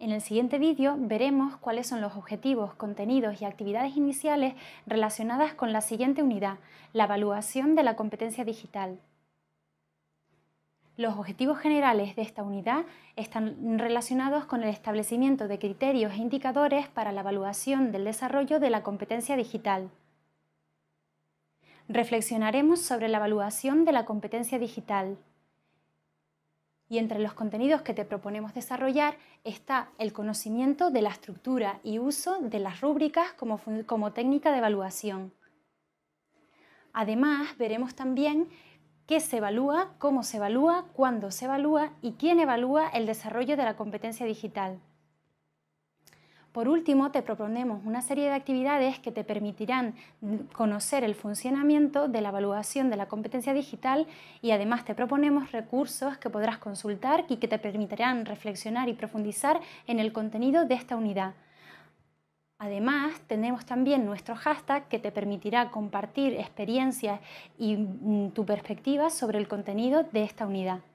En el siguiente vídeo veremos cuáles son los objetivos, contenidos y actividades iniciales relacionadas con la siguiente unidad, la evaluación de la competencia digital. Los objetivos generales de esta unidad están relacionados con el establecimiento de criterios e indicadores para la evaluación del desarrollo de la competencia digital. Reflexionaremos sobre la evaluación de la competencia digital. Y entre los contenidos que te proponemos desarrollar está el conocimiento de la estructura y uso de las rúbricas como, técnica de evaluación. Además, veremos también qué se evalúa, cómo se evalúa, cuándo se evalúa y quién evalúa el desarrollo de la competencia digital. Por último, te proponemos una serie de actividades que te permitirán conocer el funcionamiento de la evaluación de la competencia digital y además te proponemos recursos que podrás consultar y que te permitirán reflexionar y profundizar en el contenido de esta unidad. Además, tenemos también nuestro hashtag que te permitirá compartir experiencias y mm, tu perspectiva sobre el contenido de esta unidad.